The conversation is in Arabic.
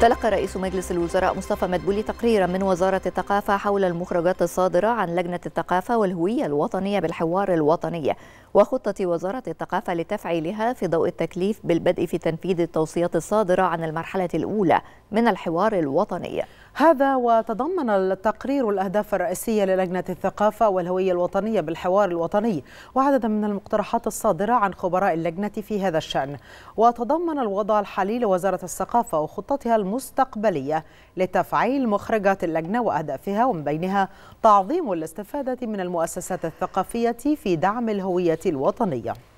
تلقى رئيس مجلس الوزراء مصطفى مدبولي تقريرا من وزارة الثقافة حول المخرجات الصادرة عن لجنة الثقافة والهوية الوطنية بالحوار الوطني وخطة وزارة الثقافة لتفعيلها في ضوء التكليف بالبدء في تنفيذ التوصيات الصادرة عن المرحلة الأولى من الحوار الوطني هذا وتضمن التقرير الأهداف الرئيسية للجنة الثقافة والهوية الوطنية بالحوار الوطني وعددا من المقترحات الصادرة عن خبراء اللجنة في هذا الشأن وتضمن الوضع الحالي لوزارة الثقافة وخطتها المستقبلية لتفعيل مخرجات اللجنة وأهدافها ومن بينها تعظيم الاستفادة من المؤسسات الثقافية في دعم الهوية الوطنية